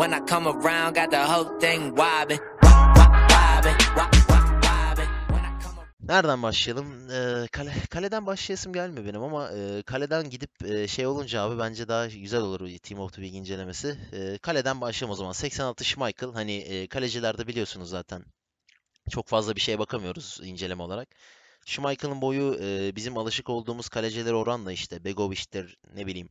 When I come around, got the whole thing Nereden başlayalım? Ee, kale, kaleden başlayasım gelmiyor benim ama e, kaleden gidip e, şey olunca abi bence daha güzel olur Team of the Week incelemesi. E, kaleden başlayalım o zaman. 86 Schmeichel. Hani e, kalecilerde biliyorsunuz zaten. Çok fazla bir şeye bakamıyoruz inceleme olarak. Schmeichel'ın boyu e, bizim alışık olduğumuz kaleciler oranla işte Begovic'tir ne bileyim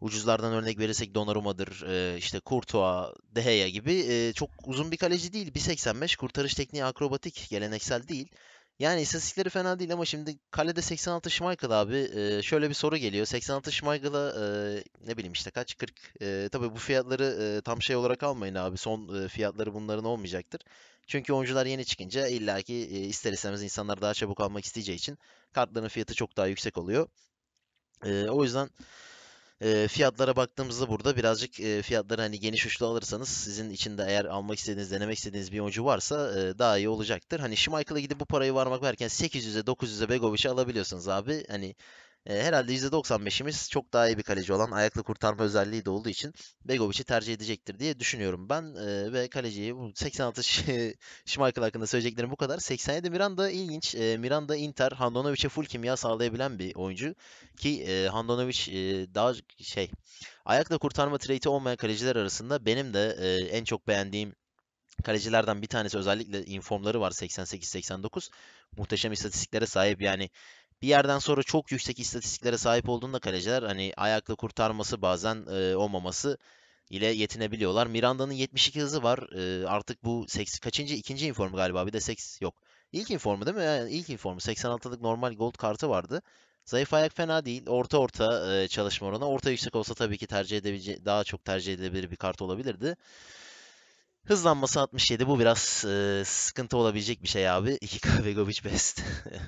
ucuzlardan örnek verirsek Donnarumma'dır, e, işte Courtois, Deheya gibi e, çok uzun bir kaleci değil. 1.85 kurtarış tekniği akrobatik, geleneksel değil. Yani istatistikleri fena değil ama şimdi kalede 86 Schmeichel abi. E, şöyle bir soru geliyor. 86 Schmeichel'a e, ne bileyim işte kaç 40. E, tabii bu fiyatları e, tam şey olarak almayın abi. Son e, fiyatları bunların olmayacaktır. Çünkü oyuncular yeni çıkınca illaki e, ister istemez insanlar daha çabuk almak isteyeceği için kartların fiyatı çok daha yüksek oluyor. E, o yüzden e, fiyatlara baktığımızda burada birazcık e, fiyatları hani geniş uçlu alırsanız sizin için de eğer almak istediğiniz, denemek istediğiniz bir oyuncu varsa e, daha iyi olacaktır. Hani Schmeichel'a gidip bu parayı varmak verken 800'e 900'e Begovic'i alabiliyorsunuz abi. Hani e, herhalde %95'imiz çok daha iyi bir kaleci olan ayaklı kurtarma özelliği de olduğu için Begovic'i tercih edecektir diye düşünüyorum ben. E, ve kaleciyi 86 Schmeichel hakkında söyleyeceklerim bu kadar. 87 Miranda ilginç. E, Miranda Inter Handanovic'e full kimya sağlayabilen bir oyuncu. Ki e, Handanoviç e, daha şey ayakla kurtarma trade'i olmayan kaleciler arasında benim de e, en çok beğendiğim kalecilerden bir tanesi özellikle informları var 88-89. Muhteşem istatistiklere sahip yani bir yerden sonra çok yüksek istatistiklere sahip olduğunda kaleciler hani ayakla kurtarması bazen e, olmaması ile yetinebiliyorlar. Miranda'nın 72 hızı var. E, artık bu seks, kaçıncı ikinci informu galiba bir de seks yok. İlk informu değil mi? Yani e, ilk informu 86'lık normal gold kartı vardı. Zayıf ayak fena değil. Orta orta e, çalışma oranı. Orta yüksek olsa tabii ki tercih edebilece daha çok tercih edilebilir bir kart olabilirdi. Hızlanması 67. Bu biraz e, sıkıntı olabilecek bir şey abi. 2K Vegovic best.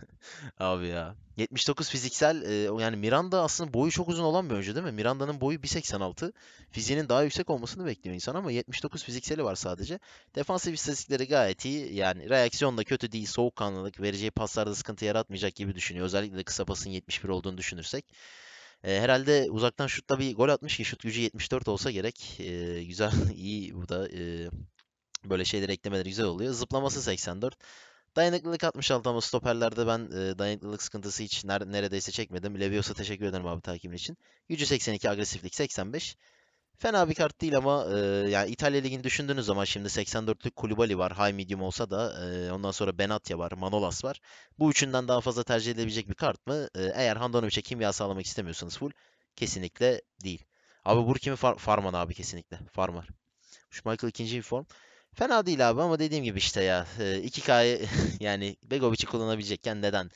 abi ya. 79 fiziksel. E, yani Miranda aslında boyu çok uzun olan bir oyuncu değil mi? Miranda'nın boyu 1.86. Fiziğinin daha yüksek olmasını bekliyor insan ama 79 fizikseli var sadece. Defansif istatistikleri gayet iyi. Yani reaksiyon da kötü değil. Soğukkanlılık. Vereceği paslarda sıkıntı yaratmayacak gibi düşünüyor. Özellikle de kısa pasın 71 olduğunu düşünürsek. E, herhalde uzaktan şutla bir gol atmış ki şut gücü 74 olsa gerek. E, güzel, iyi bu da. E, Böyle şeyler eklemeleri güzel oluyor. Zıplaması 84. Dayanıklılık 66 ama stoperlerde ben e, dayanıklılık sıkıntısı hiç ner neredeyse çekmedim. Leviosa teşekkür ederim abi takibin için. Gücü 82, agresiflik 85. Fena bir kart değil ama e, yani İtalya Ligi'ni düşündüğünüz zaman şimdi 84'lük Kulübali var. High medium olsa da e, ondan sonra Benatya var, Manolas var. Bu üçünden daha fazla tercih edebilecek bir kart mı? E, eğer Handanovic'e kimya sağlamak istemiyorsanız full kesinlikle değil. Abi Burkim'i far Farman abi kesinlikle. Farmar. Şu Michael ikinci bir form. Fena değil abi ama dediğim gibi işte ya. 2K'yı e, yani Begovic'i kullanabilecekken neden?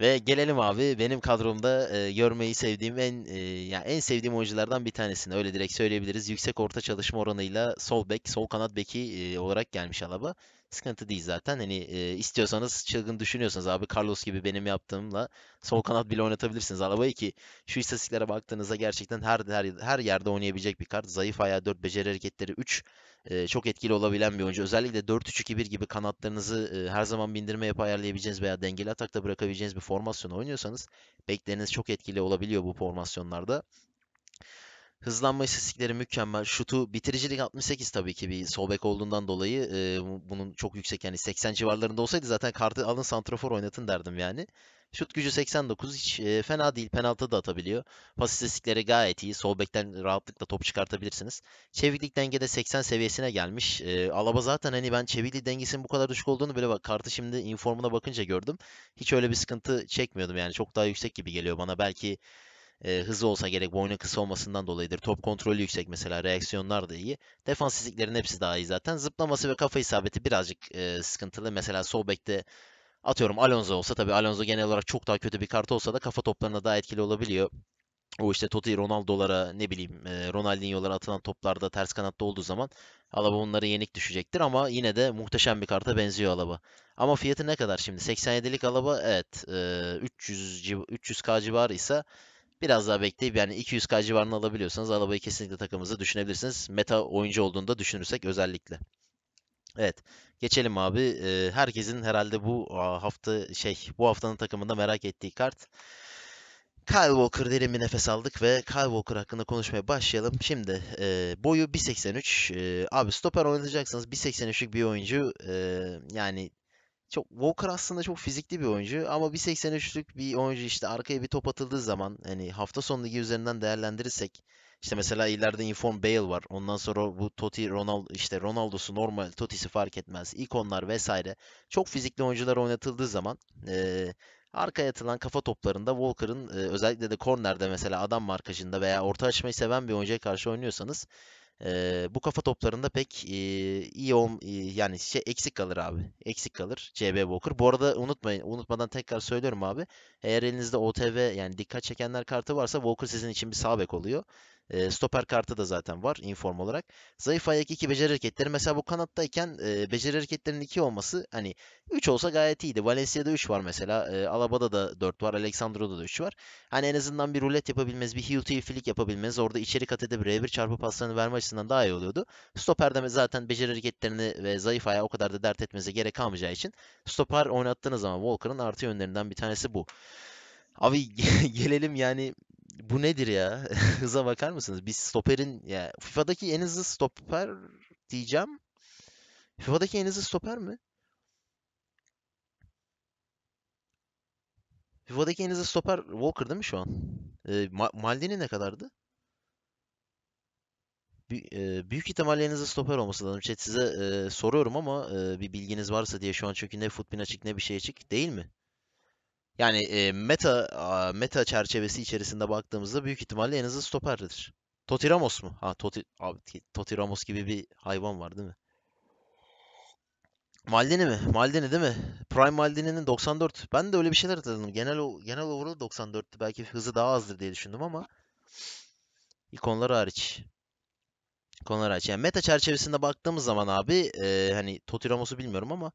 Ve gelelim abi benim kadromda e, görmeyi sevdiğim en e, yani en sevdiğim oyunculardan bir tanesini öyle direkt söyleyebiliriz. Yüksek orta çalışma oranıyla sol bek, sol kanat beki e, olarak gelmiş Alaba. Sıkıntı değil zaten. Hani e, istiyorsanız çılgın düşünüyorsanız abi Carlos gibi benim yaptığımla sol kanat bile oynatabilirsiniz arabayı ki şu istatistiklere baktığınızda gerçekten her her, her yerde oynayabilecek bir kart. Zayıf ayağı 4, beceri hareketleri 3. E, çok etkili olabilen bir oyuncu. Özellikle 4-3-2-1 gibi kanatlarınızı e, her zaman bindirme yapı ayarlayabileceğiniz veya dengeli atakta bırakabileceğiniz bir formasyon oynuyorsanız bekleriniz çok etkili olabiliyor bu formasyonlarda. Hızlanma istatistikleri mükemmel. Şutu bitiricilik 68 tabii ki bir sol bek olduğundan dolayı e, bunun çok yüksek yani 80 civarlarında olsaydı zaten kartı alın santrafor oynatın derdim yani. Şut gücü 89 hiç e, fena değil. Penaltı da atabiliyor. Pas istatistikleri gayet iyi. Sol bekten rahatlıkla top çıkartabilirsiniz. Çeviklik dengede 80 seviyesine gelmiş. E, Alaba zaten hani ben çeviklik dengesinin bu kadar düşük olduğunu böyle bak kartı şimdi informuna bakınca gördüm. Hiç öyle bir sıkıntı çekmiyordum yani. Çok daha yüksek gibi geliyor bana. Belki e, hızı olsa gerek boynu kısa olmasından dolayıdır. Top kontrolü yüksek mesela reaksiyonlar da iyi. Defansizliklerin hepsi daha iyi zaten. Zıplaması ve kafa isabeti birazcık e, sıkıntılı. Mesela sol bekte atıyorum Alonso olsa tabii Alonso genel olarak çok daha kötü bir kart olsa da kafa toplarına daha etkili olabiliyor. O işte Totti Ronaldo'lara ne bileyim e, Ronaldinho'lara atılan toplarda ters kanatta olduğu zaman Alaba bunları yenik düşecektir ama yine de muhteşem bir karta benziyor Alaba. Ama fiyatı ne kadar şimdi? 87'lik Alaba evet e, 300 300k civarı ise biraz daha bekleyip yani 200k civarını alabiliyorsanız arabayı kesinlikle takımınıza düşünebilirsiniz. Meta oyuncu olduğunda düşünürsek özellikle. Evet. Geçelim abi. Ee, herkesin herhalde bu hafta şey bu haftanın takımında merak ettiği kart. Kyle Walker derin bir nefes aldık ve Kyle Walker hakkında konuşmaya başlayalım. Şimdi e, boyu 1.83. E, ee, abi stoper oynatacaksanız 1.83'lük bir oyuncu e, yani çok Walker aslında çok fizikli bir oyuncu ama 1.83'lük bir oyuncu işte arkaya bir top atıldığı zaman hani hafta sonu ligi üzerinden değerlendirirsek işte mesela ileride Inform Bale var. Ondan sonra bu Totti Ronaldo işte Ronaldo'su normal Totti'si fark etmez. İkonlar vesaire. Çok fizikli oyuncular oynatıldığı zaman e, arkaya atılan kafa toplarında Walker'ın e, özellikle de kornerde mesela adam markajında veya orta açmayı seven bir oyuncuya karşı oynuyorsanız e, bu kafa toplarında pek e, iyi ol, e, yani şey eksik kalır abi. Eksik kalır CB Walker. Bu arada unutmayın. Unutmadan tekrar söylüyorum abi. Eğer elinizde OTV yani dikkat çekenler kartı varsa Walker sizin için bir sağ bek oluyor stoper kartı da zaten var inform olarak. Zayıf ayak 2 beceri hareketleri. Mesela bu kanattayken e, beceri hareketlerinin 2 olması hani 3 olsa gayet iyiydi. Valencia'da 3 var mesela. E, Alaba'da da 4 var. Alexandro'da da 3 var. Hani en azından bir rulet yapabilmeniz, bir heel to heel'lik yapabilmeniz, orada içeri kat edip R1 çarpı paslarını verme açısından daha iyi oluyordu. Stoper'de zaten beceri hareketlerini ve zayıf ayağı o kadar da dert etmenize gerek kalmayacağı için stoper oynattığınız zaman Walker'ın artı yönlerinden bir tanesi bu. Abi gelelim yani bu nedir ya? Hıza bakar mısınız? Biz stoperin ya FIFA'daki en hızlı stoper diyeceğim. FIFA'daki en hızlı stoper mi? FIFA'daki en hızlı stoper Walker değil mi şu an? E, Ma Maldini ne kadardı? E, büyük ihtimalle en hızlı stoper olması lazım. Chat size e, soruyorum ama e, bir bilginiz varsa diye şu an çünkü ne futbin açık ne bir şey açık değil mi? Yani e, meta a, meta çerçevesi içerisinde baktığımızda büyük ihtimalle en hızlı stoperdir. Totti Ramos mu? Ha Totti, abi, Totti Ramos gibi bir hayvan var değil mi? Maldini mi? Maldini değil mi? Prime Maldini'nin 94. Ben de öyle bir şeyler hatırladım. Genel genel overall 94'tü. Belki hızı daha azdır diye düşündüm ama ikonlar hariç. İkonlar hariç. Yani meta çerçevesinde baktığımız zaman abi e, hani totiramosu bilmiyorum ama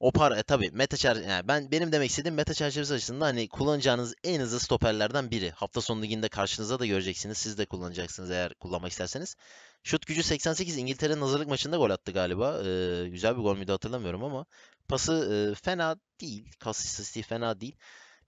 o para e, tabii meta çerçe yani ben benim demek istediğim meta çerçevesi açısından hani kullanacağınız en hızlı stoperlerden biri. Hafta sonu liginde karşınıza da göreceksiniz. Siz de kullanacaksınız eğer kullanmak isterseniz. Şut gücü 88 İngiltere'nin hazırlık maçında gol attı galiba. Ee, güzel bir gol müydü hatırlamıyorum ama pası e, fena değil. Kas istatistiği fena değil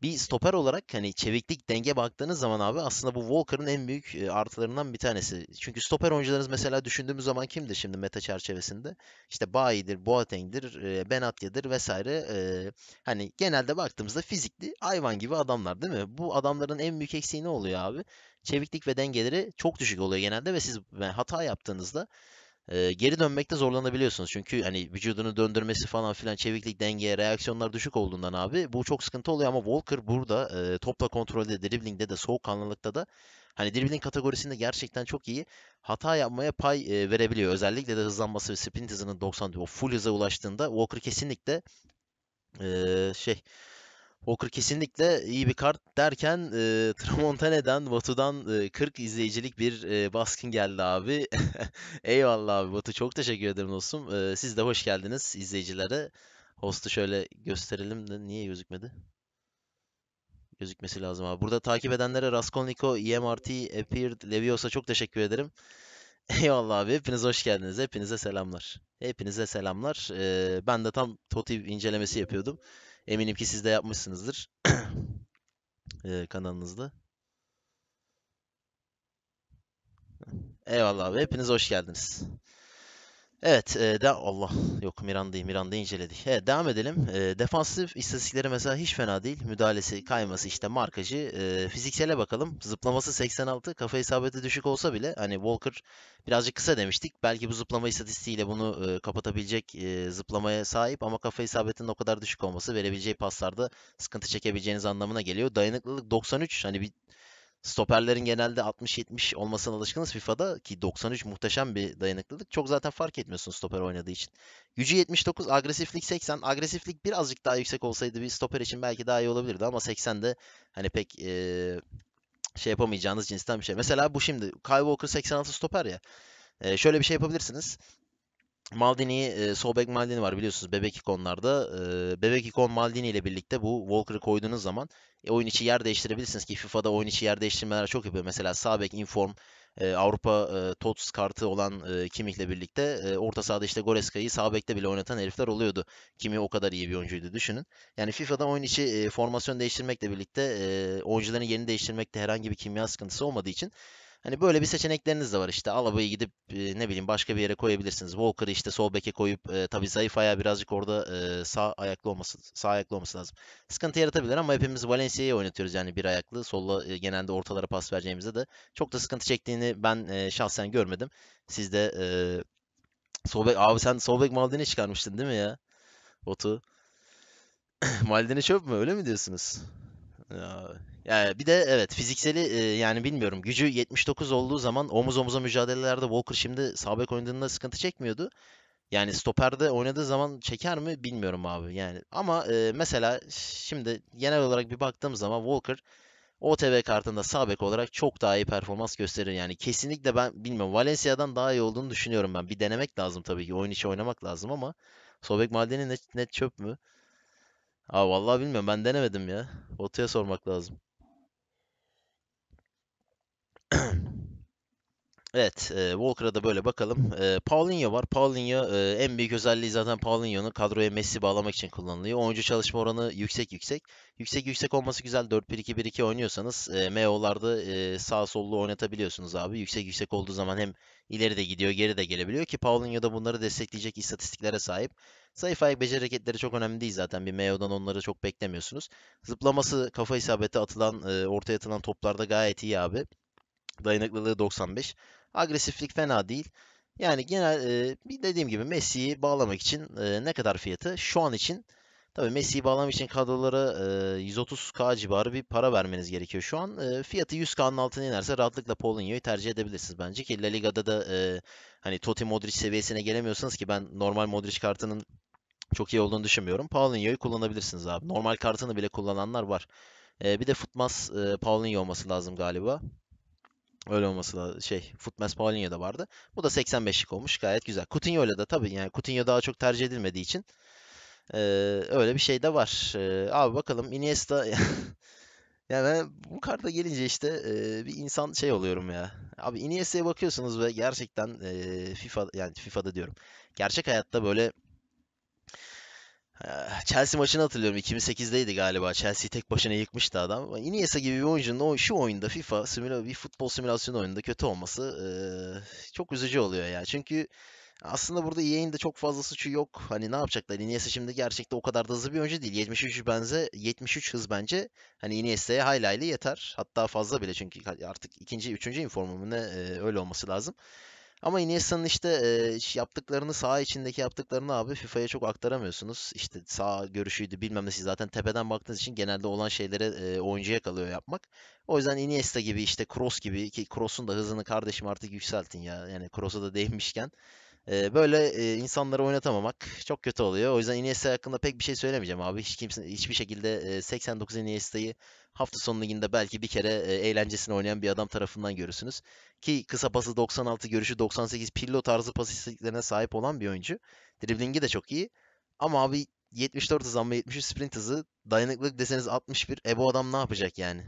bir stoper olarak hani çeviklik denge baktığınız zaman abi aslında bu Walker'ın en büyük artılarından bir tanesi. Çünkü stoper oyuncularınız mesela düşündüğümüz zaman kimdir şimdi meta çerçevesinde? İşte Bayi'dir, Boateng'dir, Benatya'dır vesaire. Hani genelde baktığımızda fizikli hayvan gibi adamlar değil mi? Bu adamların en büyük eksiği ne oluyor abi? Çeviklik ve dengeleri çok düşük oluyor genelde ve siz hata yaptığınızda e, geri dönmekte zorlanabiliyorsunuz. Çünkü hani vücudunu döndürmesi falan filan çeviklik dengeye reaksiyonlar düşük olduğundan abi bu çok sıkıntı oluyor ama Walker burada e, topla kontrolde, driblingde de soğukkanlılıkta da hani dribbling kategorisinde gerçekten çok iyi. Hata yapmaya pay e, verebiliyor. Özellikle de hızlanması ve sprint hızının 90 o full hıza ulaştığında Walker kesinlikle e, şey Walker kesinlikle iyi bir kart derken e, Tramontane'den Batu'dan e, 40 izleyicilik bir e, baskın geldi abi. Eyvallah abi Batu çok teşekkür ederim dostum. E, siz de hoş geldiniz izleyicilere. Host'u şöyle gösterelim de niye gözükmedi? Gözükmesi lazım abi. Burada takip edenlere Raskolnikov, EMRT, Appeared, Leviosa çok teşekkür ederim. Eyvallah abi hepiniz hoş geldiniz. Hepinize selamlar. Hepinize selamlar. Ee, ben de tam TOTİ incelemesi yapıyordum. Eminim ki siz de yapmışsınızdır ee, kanalınızda. Eyvallah abi. Hepiniz hoş geldiniz. Evet, e, de Allah yok Miranda'yı Miranda'yı inceledik. Evet, devam edelim. E, defansif istatistikleri mesela hiç fena değil. Müdahalesi, kayması, işte markajı. E, fiziksele bakalım. Zıplaması 86, kafa isabeti düşük olsa bile hani Walker birazcık kısa demiştik. Belki bu zıplama istatistiğiyle bunu e, kapatabilecek e, zıplamaya sahip ama kafa isabetinin o kadar düşük olması verebileceği paslarda sıkıntı çekebileceğiniz anlamına geliyor. Dayanıklılık 93. Hani bir stoperlerin genelde 60-70 olmasına alışkınız FIFA'da ki 93 muhteşem bir dayanıklılık. Çok zaten fark etmiyorsun stoper oynadığı için. Gücü 79, agresiflik 80. Agresiflik birazcık daha yüksek olsaydı bir stoper için belki daha iyi olabilirdi ama 80 de hani pek ee, şey yapamayacağınız cinsten bir şey. Mesela bu şimdi Kyle Walker 86 stoper ya. E, şöyle bir şey yapabilirsiniz. Maldini, e, Sobek Maldini var biliyorsunuz bebek ikonlarda. E, bebek ikon Maldini ile birlikte bu Walker'ı koyduğunuz zaman e, oyun içi yer değiştirebilirsiniz ki FIFA'da oyun içi yer değiştirmeler çok yapıyor. Mesela Sabek Inform e, Avrupa e, TOTS kartı olan e, ile birlikte e, orta sahada işte Goreska'yı sağ bekte bile oynatan herifler oluyordu. Kimi o kadar iyi bir oyuncuydu düşünün. Yani FIFA'da oyun içi e, formasyon değiştirmekle birlikte e, oyuncuların yerini değiştirmekte herhangi bir kimya sıkıntısı olmadığı için Hani böyle bir seçenekleriniz de var işte. Alaba'yı gidip e, ne bileyim başka bir yere koyabilirsiniz. Walker'ı işte sol beke koyup e, tabii zayıf ayağı birazcık orada e, sağ ayaklı olması sağ ayaklı olması lazım. Sıkıntı yaratabilir ama hepimiz Valencia'yı oynatıyoruz yani bir ayaklı. Solla e, genelde ortalara pas vereceğimizde de çok da sıkıntı çektiğini ben e, şahsen görmedim. Siz de e, sol bek abi sen sol bek Maldini çıkarmıştın değil mi ya? otu Maldini çöp mü? Öyle mi diyorsunuz? Ya yani bir de evet fizikseli e, yani bilmiyorum gücü 79 olduğu zaman omuz omuza mücadelelerde Walker şimdi sabek oynadığında sıkıntı çekmiyordu. Yani stoperde oynadığı zaman çeker mi bilmiyorum abi. Yani ama e, mesela şimdi genel olarak bir baktığım zaman Walker OTB kartında sabek olarak çok daha iyi performans gösterir. Yani kesinlikle ben bilmiyorum Valencia'dan daha iyi olduğunu düşünüyorum ben. Bir denemek lazım tabii ki. Oyun içi oynamak lazım ama Sobek Maldini net, net çöp mü? Aa vallahi bilmiyorum ben denemedim ya. Batu'ya sormak lazım. Evet, e, Walker'a da böyle bakalım. E, Paulinho var. Paulinho e, en büyük özelliği zaten Paulinho'nun kadroya Messi bağlamak için kullanılıyor. Oyuncu çalışma oranı yüksek yüksek. Yüksek yüksek olması güzel. 4-1-2-1-2 oynuyorsanız e, MO'larda e, sağ sollu oynatabiliyorsunuz abi. Yüksek yüksek olduğu zaman hem ileri de gidiyor, geri de gelebiliyor ki Paulinho da bunları destekleyecek istatistiklere sahip. Zayıf ayak beceri hareketleri çok önemli değil zaten. Bir Meo'dan onları çok beklemiyorsunuz. Zıplaması, kafa isabeti atılan, e, ortaya atılan toplarda gayet iyi abi. Dayanıklılığı 95. Agresiflik fena değil. Yani genel e, dediğim gibi Messi'yi bağlamak için e, ne kadar fiyatı? Şu an için tabii Messi'yi bağlamak için kadrolara e, 130k civarı bir para vermeniz gerekiyor şu an. E, fiyatı 100k'nın altına inerse rahatlıkla Paulinho'yu tercih edebilirsiniz bence ki La Liga'da da e, hani Totti Modric seviyesine gelemiyorsanız ki ben normal Modric kartının çok iyi olduğunu düşünmüyorum. Paulinho'yu kullanabilirsiniz abi. Normal kartını bile kullananlar var. E, bir de Futmas e, Paulinho olması lazım galiba. Öyle olması da şey Footmass Paulinho'da vardı. Bu da 85'lik olmuş gayet güzel. Coutinho'yla da tabii yani Coutinho daha çok tercih edilmediği için e, öyle bir şey de var. E, abi bakalım Iniesta yani bu karta gelince işte e, bir insan şey oluyorum ya. Abi Iniesta'ya bakıyorsunuz ve gerçekten e, FIFA yani FIFA'da diyorum. Gerçek hayatta böyle Eh, Chelsea maçını hatırlıyorum. 2008'deydi galiba. Chelsea tek başına yıkmıştı adam. Iniesta gibi bir oyuncunun o, şu oyunda FIFA simüla, bir futbol simülasyonu oyunda kötü olması e, çok üzücü oluyor yani. Çünkü aslında burada EA'in de çok fazla suçu yok. Hani ne yapacaklar? Iniesta şimdi gerçekten o kadar da hızlı bir oyuncu değil. 73 benze 73 hız bence hani Iniesta'ya hayli hayli yeter. Hatta fazla bile çünkü artık ikinci, üçüncü informumun e, eh, öyle olması lazım. Ama Iniesta'nın işte e, yaptıklarını sağ içindeki yaptıklarını abi FIFA'ya çok aktaramıyorsunuz. İşte sağ görüşüydü bilmem ne siz zaten tepeden baktığınız için genelde olan şeylere e, oyuncuya kalıyor yapmak. O yüzden Iniesta gibi işte Kroos gibi ki Kroos'un da hızını kardeşim artık yükseltin ya. Yani Kroos'a da değinmişken böyle insanları oynatamamak çok kötü oluyor. O yüzden Iniesta hakkında pek bir şey söylemeyeceğim abi. Hiç kimse hiçbir şekilde 89 Iniesta'yı hafta sonu liginde belki bir kere e, eğlencesini oynayan bir adam tarafından görürsünüz. Ki kısa pası 96, görüşü 98, pillo tarzı pas istatistiklerine sahip olan bir oyuncu. Driblingi de çok iyi. Ama abi 74 hız ama 73 sprint hızı. Dayanıklılık deseniz 61. E bu adam ne yapacak yani?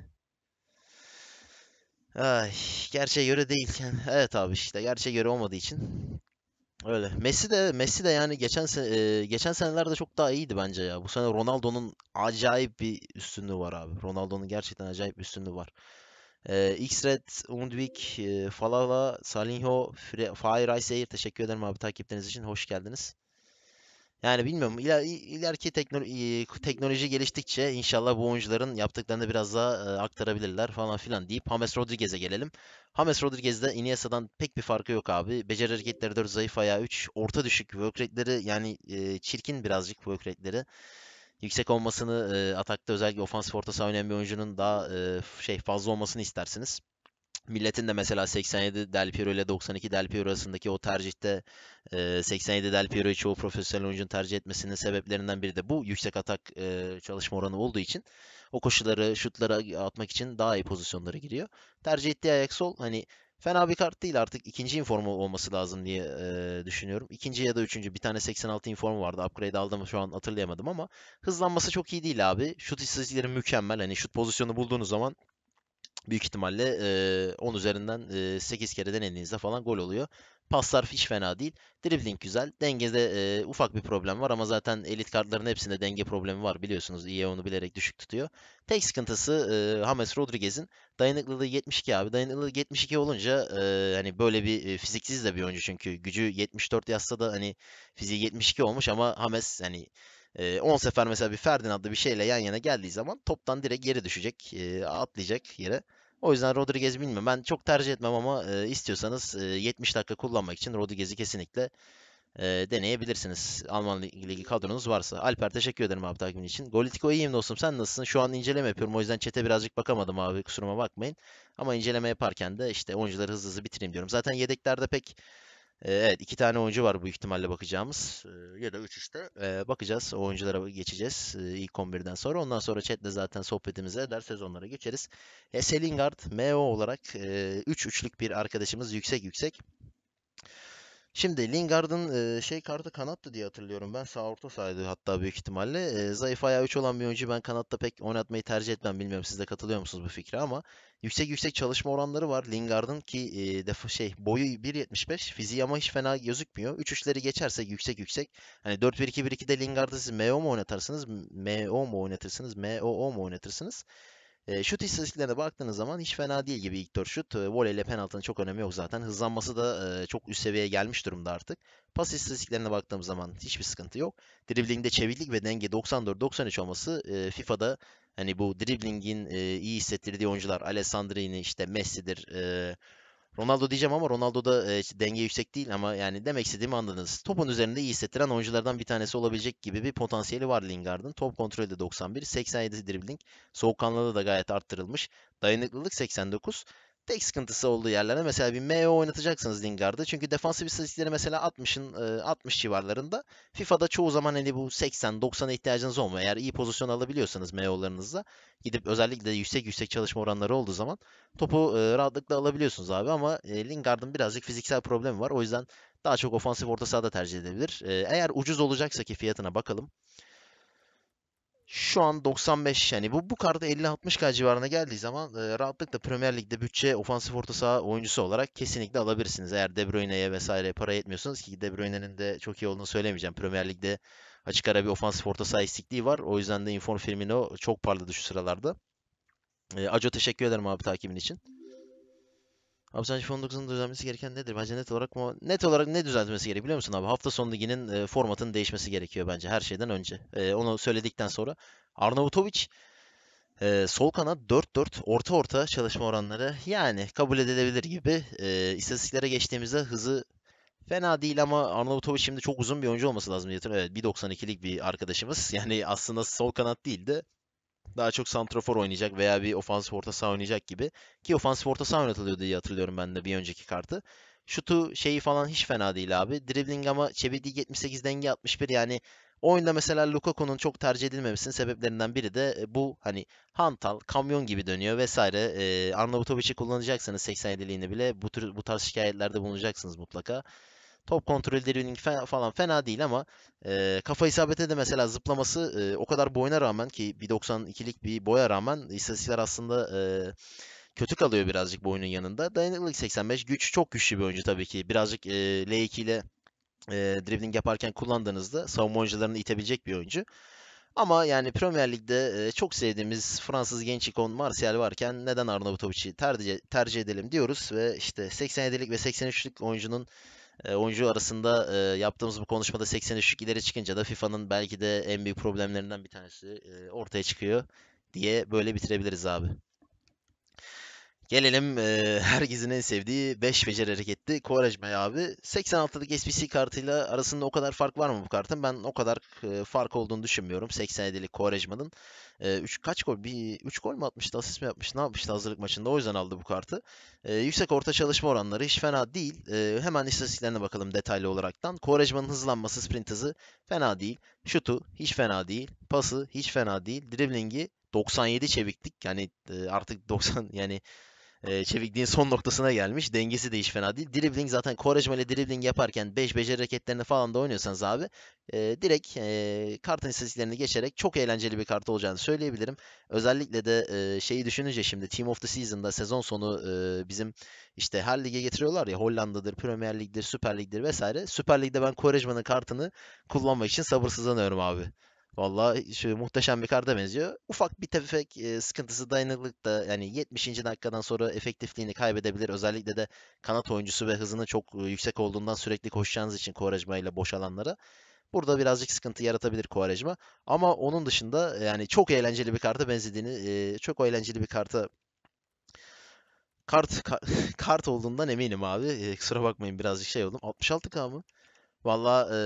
Ay, gerçeğe göre değil. Evet abi işte gerçeğe göre olmadığı için Öyle. Messi de Messi de yani geçen se- e, geçen senelerde çok daha iyiydi bence ya. Bu sene Ronaldo'nun acayip bir üstünlüğü var abi. Ronaldo'nun gerçekten acayip bir üstünlüğü var. E, X-Red, Undvik, e, Falala, Salinho, Fre- Fahir Ayseyir teşekkür ederim abi takipleriniz için. Hoş geldiniz. Yani bilmiyorum. İler, ileriki teknolo- teknoloji geliştikçe inşallah bu oyuncuların yaptıklarını biraz daha e, aktarabilirler falan filan deyip James Rodriguez'e gelelim. James Rodriguez'de Iniesta'dan pek bir farkı yok abi. Beceri hareketleri 4, zayıf ayağı 3, orta düşük work rate'leri yani e, çirkin birazcık work rate'leri. Yüksek olmasını e, atakta özellikle ofansif orta saha oynayan bir oyuncunun daha e, şey fazla olmasını istersiniz. Milletin de mesela 87 Del Piero ile 92 Del Piero arasındaki o tercihte 87 e, Del Piero'yu çoğu profesyonel oyuncunun tercih etmesinin sebeplerinden biri de bu. Yüksek atak e, çalışma oranı olduğu için o koşuları, şutlara atmak için daha iyi pozisyonlara giriyor. Tercih ettiği ayak sol. Hani fena bir kart değil artık. ikinci informu olması lazım diye e, düşünüyorum. İkinci ya da üçüncü. Bir tane 86 informu vardı. Upgrade aldım şu an hatırlayamadım ama hızlanması çok iyi değil abi. Şut istatistikleri mükemmel. Hani şut pozisyonu bulduğunuz zaman büyük ihtimalle e, 10 üzerinden e, 8 kere denediğinizde falan gol oluyor. Paslar hiç fena değil. Dribbling güzel. Dengede e, ufak bir problem var ama zaten elit kartların hepsinde denge problemi var biliyorsunuz. iyi e onu bilerek düşük tutuyor. Tek sıkıntısı e, James Rodriguez'in dayanıklılığı 72 abi. Dayanıklılığı 72 olunca e, hani böyle bir e, fiziksiz de bir oyuncu çünkü. Gücü 74 yazsa da hani fiziği 72 olmuş ama James hani 10 sefer mesela bir Ferdinand'lı bir şeyle yan yana geldiği zaman toptan direkt yere düşecek, atlayacak yere. O yüzden Rodriguez bilmiyorum. Ben çok tercih etmem ama e, istiyorsanız e, 70 dakika kullanmak için Rodriguez'i kesinlikle e, deneyebilirsiniz. Alman Ligi kadronuz varsa. Alper teşekkür ederim abi takibin için. Golitiko iyiyim dostum. Sen nasılsın? Şu an inceleme yapıyorum. O yüzden çete birazcık bakamadım abi. Kusuruma bakmayın. Ama inceleme yaparken de işte oyuncuları hızlı hızlı bitireyim diyorum. Zaten yedeklerde pek evet iki tane oyuncu var bu ihtimalle bakacağımız. ya da üç işte. bakacağız. oyunculara geçeceğiz ilk 11'den sonra. Ondan sonra chatle zaten sohbetimize eder. Sezonlara geçeriz. E, Selingard MO olarak 3 e, üç üçlük bir arkadaşımız yüksek yüksek. Şimdi Lingard'ın e, şey kartı kanattı diye hatırlıyorum ben. Sağ orta sahaydı hatta büyük ihtimalle. E, zayıf ayağı 3 olan bir oyuncu. ben kanatta pek oynatmayı tercih etmem. Bilmiyorum siz de katılıyor musunuz bu fikre ama yüksek yüksek çalışma oranları var Lingard'ın ki e, defa şey boyu 1.75 fiziği ama hiç fena gözükmüyor. 3-3'leri geçerse yüksek yüksek. Hani 4-1-2-1-2'de Lingard'ı siz MO mu oynatırsınız? MO mu oynatırsınız? MOO mu oynatırsınız? E, şut istatistiklerine baktığınız zaman hiç fena değil gibi ilk 4 şut. E, voleyle penaltının çok önemi yok zaten. Hızlanması da e, çok üst seviyeye gelmiş durumda artık. Pas istatistiklerine baktığımız zaman hiçbir sıkıntı yok. Driblingde çeviklik ve denge 94-93 olması e, FIFA'da hani bu driblingin e, iyi hissettirdiği oyuncular Alessandrini işte Messi'dir e, Ronaldo diyeceğim ama Ronaldo da e, işte denge yüksek değil ama yani demek istediğimi anladınız. Topun üzerinde iyi hissettiren oyunculardan bir tanesi olabilecek gibi bir potansiyeli var Lingard'ın. Top kontrolü de 91, 87 dribbling, soğukkanlılığı da gayet arttırılmış. Dayanıklılık 89, Tek sıkıntısı olduğu yerlerde mesela bir MO oynatacaksınız Lingard'ı. Çünkü defansif istatistikleri mesela 60'ın 60 e, civarlarında. FIFA'da çoğu zaman hani bu 80-90'a ihtiyacınız olmuyor. Eğer iyi pozisyon alabiliyorsanız MO'larınızla gidip özellikle de yüksek yüksek çalışma oranları olduğu zaman topu e, rahatlıkla alabiliyorsunuz abi. Ama e, Lingard'ın birazcık fiziksel problemi var. O yüzden daha çok ofansif orta sahada tercih edebilir. Eğer ucuz olacaksa ki fiyatına bakalım şu an 95 yani bu bu karda 50-60K civarına geldiği zaman e, rahatlıkla Premier Lig'de bütçe ofansif orta saha oyuncusu olarak kesinlikle alabilirsiniz. Eğer De Bruyne'ye vesaire para yetmiyorsanız ki De Bruyne'nin de çok iyi olduğunu söylemeyeceğim. Premier Lig'de açık ara bir ofansif orta saha eksikliği var. O yüzden de Inform Firmino çok parladı şu sıralarda. E, Aco teşekkür ederim abi takibin için. Abi sence 19'un düzelmesi gereken nedir? Bence net olarak mı? Net olarak ne düzeltmesi gerekiyor biliyor musun abi? Hafta sonu liginin e, formatının değişmesi gerekiyor bence her şeyden önce. E, onu söyledikten sonra Arnavutovic e, sol kanat 4-4 orta orta çalışma oranları yani kabul edilebilir gibi. E, istatistiklere geçtiğimizde hızı fena değil ama Arnavutovic şimdi çok uzun bir oyuncu olması lazım diye Evet 1.92'lik bir arkadaşımız. Yani aslında sol kanat değildi daha çok santrafor oynayacak veya bir ofansif orta saha oynayacak gibi. Ki ofansif orta saha oynatılıyor diye hatırlıyorum ben de bir önceki kartı. Şutu şeyi falan hiç fena değil abi. Dribbling ama çevirdiği 78 denge 61 yani o oyunda mesela Lukaku'nun çok tercih edilmemesinin sebeplerinden biri de e, bu hani hantal, kamyon gibi dönüyor vesaire. Ee, Arnavutovic'i kullanacaksanız 87'liğini bile bu tür bu tarz şikayetlerde bulunacaksınız mutlaka. Top kontrolü dribbling falan fena değil ama e, kafa isabete de mesela zıplaması e, o kadar boyuna rağmen ki 1.92'lik bir boya rağmen istatistikler aslında e, kötü kalıyor birazcık boyunun yanında. Dayanıklılık 85. Güç çok güçlü bir oyuncu tabii ki. Birazcık e, L2 ile e, dribbling yaparken kullandığınızda savunma oyuncularını itebilecek bir oyuncu. Ama yani Premier Lig'de çok sevdiğimiz Fransız genç ikon Martial varken neden Arnavutovic'i tercih, tercih edelim diyoruz ve işte 87'lik ve 83'lük oyuncunun e, oyuncu arasında e, yaptığımız bu konuşmada 83'lük ileri çıkınca da FIFA'nın belki de en büyük problemlerinden bir tanesi e, ortaya çıkıyor diye böyle bitirebiliriz abi. Gelelim e, herkesin en sevdiği 5 beceri hareketli Kovarejma'ya abi. 86'lık SPC kartıyla arasında o kadar fark var mı bu kartın? Ben o kadar e, fark olduğunu düşünmüyorum. 87'lik Kovarejma'nın. E, üç, kaç gol? Bir, üç gol mü atmıştı? Asist mi yapmıştı? Ne yapmıştı hazırlık maçında? O yüzden aldı bu kartı. E, yüksek orta çalışma oranları hiç fena değil. E, hemen istatistiklerine bakalım detaylı olaraktan. Kovarejma'nın hızlanması, sprint hızı fena değil. Şutu hiç fena değil. Pası hiç fena değil. Driblingi 97 çeviklik. Yani e, artık 90 yani e, çevikliğin son noktasına gelmiş. Dengesi de hiç fena değil. Dribbling zaten Kovarejma ile dribbling yaparken 5 beceri hareketlerini falan da oynuyorsanız abi e, direkt e, kartın istatistiklerini geçerek çok eğlenceli bir kart olacağını söyleyebilirim. Özellikle de e, şeyi düşününce şimdi Team of the Season'da sezon sonu e, bizim işte her lige getiriyorlar ya Hollanda'dır, Premier Lig'dir, Süper Lig'dir vesaire. Süper Lig'de ben Kovarejma'nın kartını kullanmak için sabırsızlanıyorum abi. Vallahi şu muhteşem bir karda benziyor. Ufak bir tefek e, sıkıntısı dayanıklılık da yani 70. dakikadan sonra efektifliğini kaybedebilir. Özellikle de kanat oyuncusu ve hızının çok e, yüksek olduğundan sürekli koşacağınız için Quaresma ile boş alanlara. Burada birazcık sıkıntı yaratabilir Quaresma. Ama onun dışında e, yani çok eğlenceli bir karta benzediğini, e, çok eğlenceli bir karta kart ka, kart olduğundan eminim abi. E, kusura bakmayın birazcık şey oldum. 66K mı? Valla e,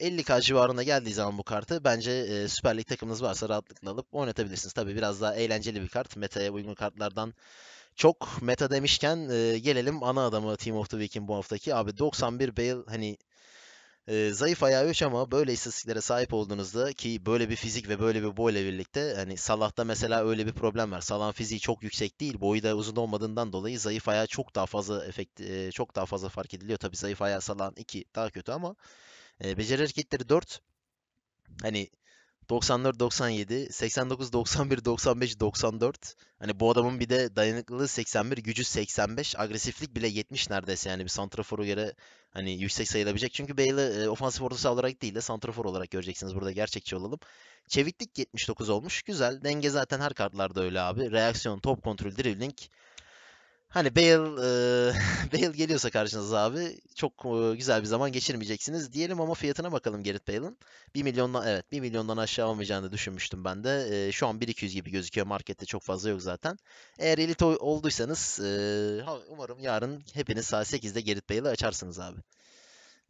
50k civarına geldiği zaman bu kartı bence e, Süper Lig takımınız varsa rahatlıkla alıp oynatabilirsiniz. Tabi biraz daha eğlenceli bir kart. Meta'ya uygun kartlardan çok meta demişken e, gelelim ana adamı Team of the Week'in bu haftaki. Abi 91 Bale hani e, zayıf ayağı 3 ama böyle istatistiklere sahip olduğunuzda ki böyle bir fizik ve böyle bir boyla birlikte hani Salah'ta mesela öyle bir problem var. Salah'ın fiziği çok yüksek değil. Boyu da uzun olmadığından dolayı zayıf ayağı çok daha fazla efekt e, çok daha fazla fark ediliyor. Tabii zayıf ayağı Salah'ın 2 daha kötü ama e, beceri hareketleri 4. Hani 94, 97, 89, 91, 95, 94. Hani bu adamın bir de dayanıklılığı 81, gücü 85, agresiflik bile 70 neredeyse yani bir santraforu göre hani yüksek sayılabilecek. Çünkü Bale'ı e, ofansif ortası olarak değil de santrafor olarak göreceksiniz burada gerçekçi olalım. Çeviklik 79 olmuş. Güzel. Denge zaten her kartlarda öyle abi. Reaksiyon, top kontrol, dribbling, Hani Bale, e, Bale geliyorsa karşınıza abi çok e, güzel bir zaman geçirmeyeceksiniz diyelim ama fiyatına bakalım Gareth Bale'ın. 1 milyondan evet 1 milyondan aşağı olmayacağını düşünmüştüm ben de. E, şu an 1-200 gibi gözüküyor markette çok fazla yok zaten. Eğer elit olduysanız e, umarım yarın hepiniz saat 8'de Gareth Bale'ı açarsınız abi.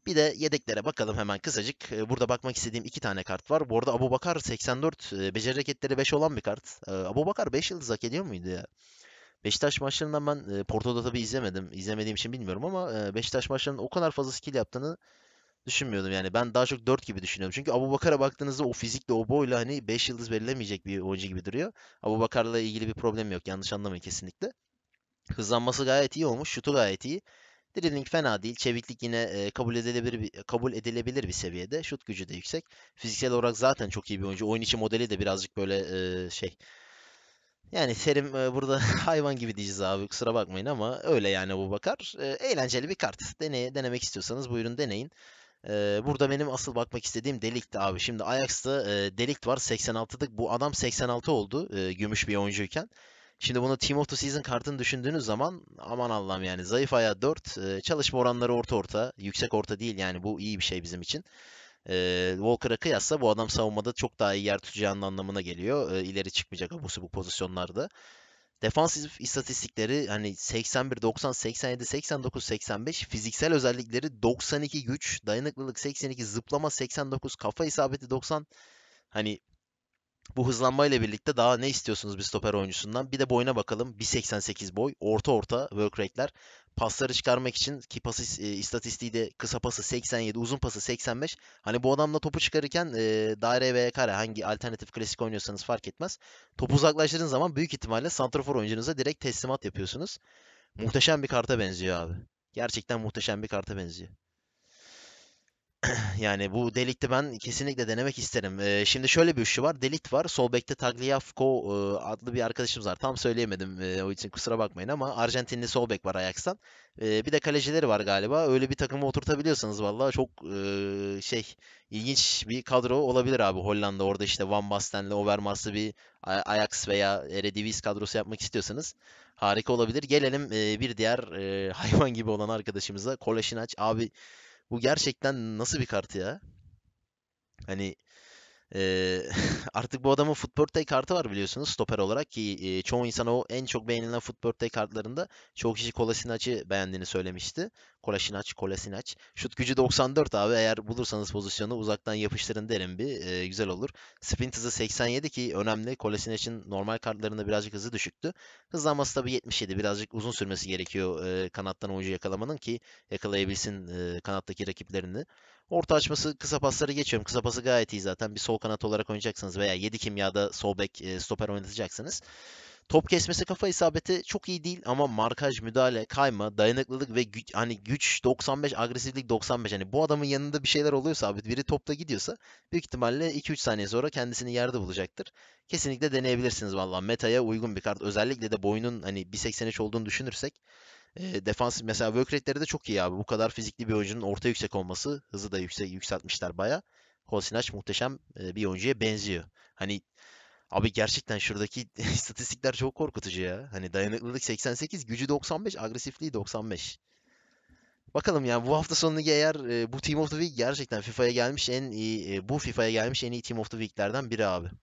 Bir de yedeklere bakalım hemen kısacık. E, burada bakmak istediğim iki tane kart var. Bu arada Abu Bakar 84, e, beceri hareketleri 5 olan bir kart. E, Abu Bakar 5 yıldız hak ediyor muydu ya? Beşiktaş maçlarından ben e, Porto'da tabii izlemedim. İzlemediğim için bilmiyorum ama e, Beşiktaş maçlarının o kadar fazla skill yaptığını düşünmüyordum. Yani ben daha çok 4 gibi düşünüyorum. Çünkü Abu Bakar'a baktığınızda o fizikle o boyla hani 5 yıldız belirlemeyecek bir oyuncu gibi duruyor. Abu Bakar'la ilgili bir problem yok. Yanlış anlamayın kesinlikle. Hızlanması gayet iyi olmuş. Şutu gayet iyi. Dribbling fena değil. Çeviklik yine e, kabul edilebilir kabul edilebilir bir seviyede. Şut gücü de yüksek. Fiziksel olarak zaten çok iyi bir oyuncu. Oyun içi modeli de birazcık böyle e, şey yani Serim e, burada hayvan gibi diyeceğiz abi kusura bakmayın ama öyle yani bu bakar. E, eğlenceli bir kart. Dene, denemek istiyorsanız buyurun deneyin. E, burada benim asıl bakmak istediğim Delict abi. Şimdi Ajax'ta delikt var 86'lık. Bu adam 86 oldu gümüş bir oyuncuyken. Şimdi bunu Team of the Season kartını düşündüğünüz zaman aman Allah'ım yani zayıf ayağı 4. Çalışma oranları orta orta. Yüksek orta değil yani bu iyi bir şey bizim için. E, Walker'a kıyasla bu adam savunmada çok daha iyi yer tutacağının anlamına geliyor. E, ileri çıkmayacak abusu bu pozisyonlarda. Defansif istatistikleri hani 81, 90, 87, 89, 85. Fiziksel özellikleri 92 güç, dayanıklılık 82, zıplama 89, kafa isabeti 90. Hani bu hızlanmayla birlikte daha ne istiyorsunuz bir stoper oyuncusundan? Bir de boyuna bakalım. 1.88 boy, orta orta work rate'ler pasları çıkarmak için ki pas e, istatistiği de kısa pası 87, uzun pası 85. Hani bu adamla topu çıkarırken e, daire veya kare hangi alternatif klasik oynuyorsanız fark etmez. Topu uzaklaştırdığınız zaman büyük ihtimalle santrafor oyuncunuza direkt teslimat yapıyorsunuz. Muhteşem bir karta benziyor abi. Gerçekten muhteşem bir karta benziyor. yani bu delikti ben kesinlikle denemek isterim. Ee, şimdi şöyle bir üçlü var. Delikt var. Solbek'te bekte e, adlı bir arkadaşımız var. Tam söyleyemedim e, o için kusura bakmayın ama Arjantinli Solbek var Ajax'tan. E, bir de kalecileri var galiba. Öyle bir takımı oturtabiliyorsanız vallahi çok e, şey ilginç bir kadro olabilir abi Hollanda. Orada işte Van Basten'le Overmars'lı bir Ajax veya Eredivis kadrosu yapmak istiyorsanız harika olabilir. Gelelim e, bir diğer e, hayvan gibi olan arkadaşımıza Kolasinac. Abi bu gerçekten nasıl bir kart ya? Hani artık bu adamın Foot Birthday kartı var biliyorsunuz stoper olarak ki e, çoğu insan o en çok beğenilen Foot Birthday kartlarında çoğu kişi Kolasinac'ı beğendiğini söylemişti. Kolasinac, Kolasinac. Şut gücü 94 abi eğer bulursanız pozisyonu uzaktan yapıştırın derim bir e, güzel olur. Sprint hızı 87 ki önemli. Kolasinac'ın normal kartlarında birazcık hızı düşüktü. Hızlanması tabii 77 birazcık uzun sürmesi gerekiyor e, kanattan oyuncu yakalamanın ki yakalayabilsin e, kanattaki rakiplerini. Orta açması kısa pasları geçiyorum. Kısa pası gayet iyi zaten. Bir sol kanat olarak oynayacaksınız veya 7 kimyada sol bek e, stoper oynatacaksınız. Top kesmesi kafa isabeti çok iyi değil ama markaj, müdahale, kayma, dayanıklılık ve güç, hani güç 95, agresiflik 95. Hani bu adamın yanında bir şeyler oluyorsa abi biri topta gidiyorsa büyük ihtimalle 2-3 saniye sonra kendisini yerde bulacaktır. Kesinlikle deneyebilirsiniz vallahi. Meta'ya uygun bir kart. Özellikle de boyunun hani 1.83 olduğunu düşünürsek e, defans mesela work rate'leri de çok iyi abi. Bu kadar fizikli bir oyuncunun orta yüksek olması hızı da yüksek yükseltmişler baya. Kolasinac muhteşem bir oyuncuya benziyor. Hani abi gerçekten şuradaki istatistikler çok korkutucu ya. Hani dayanıklılık 88, gücü 95, agresifliği 95. Bakalım yani bu hafta sonu eğer bu Team of the Week gerçekten FIFA'ya gelmiş en iyi bu FIFA'ya gelmiş en iyi Team of the Week'lerden biri abi.